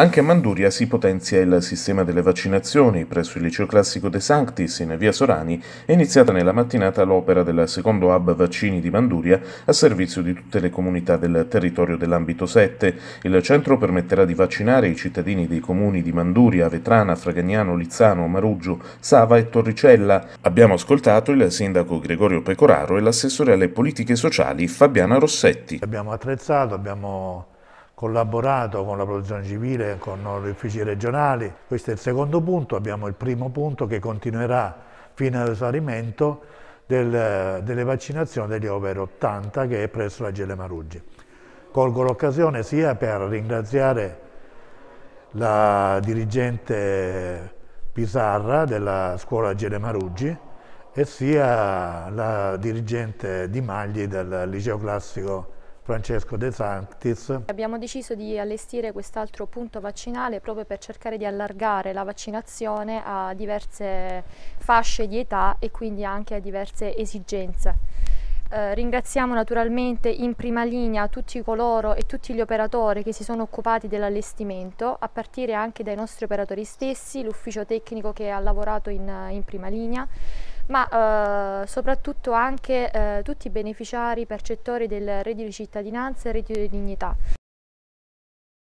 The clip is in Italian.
Anche a Manduria si potenzia il sistema delle vaccinazioni. Presso il liceo classico De Sanctis, in via Sorani, è iniziata nella mattinata l'opera del secondo hub vaccini di Manduria a servizio di tutte le comunità del territorio dell'ambito 7. Il centro permetterà di vaccinare i cittadini dei comuni di Manduria, Vetrana, Fragagnano, Lizzano, Maruggio, Sava e Torricella. Abbiamo ascoltato il sindaco Gregorio Pecoraro e l'assessore alle politiche sociali Fabiana Rossetti. Abbiamo attrezzato, abbiamo collaborato con la protezione civile, con gli uffici regionali. Questo è il secondo punto, abbiamo il primo punto che continuerà fino all'esaurimento del, delle vaccinazioni degli over 80 che è presso la Gele Maruggi. Colgo l'occasione sia per ringraziare la dirigente Pisarra della scuola Gele Maruggi e sia la dirigente Di Magli del liceo classico Francesco De Sanctis. Abbiamo deciso di allestire quest'altro punto vaccinale proprio per cercare di allargare la vaccinazione a diverse fasce di età e quindi anche a diverse esigenze. Eh, ringraziamo naturalmente in prima linea tutti coloro e tutti gli operatori che si sono occupati dell'allestimento, a partire anche dai nostri operatori stessi, l'ufficio tecnico che ha lavorato in, in prima linea, ma eh, soprattutto anche eh, tutti i beneficiari, percettori del reddito di cittadinanza e reddito di dignità.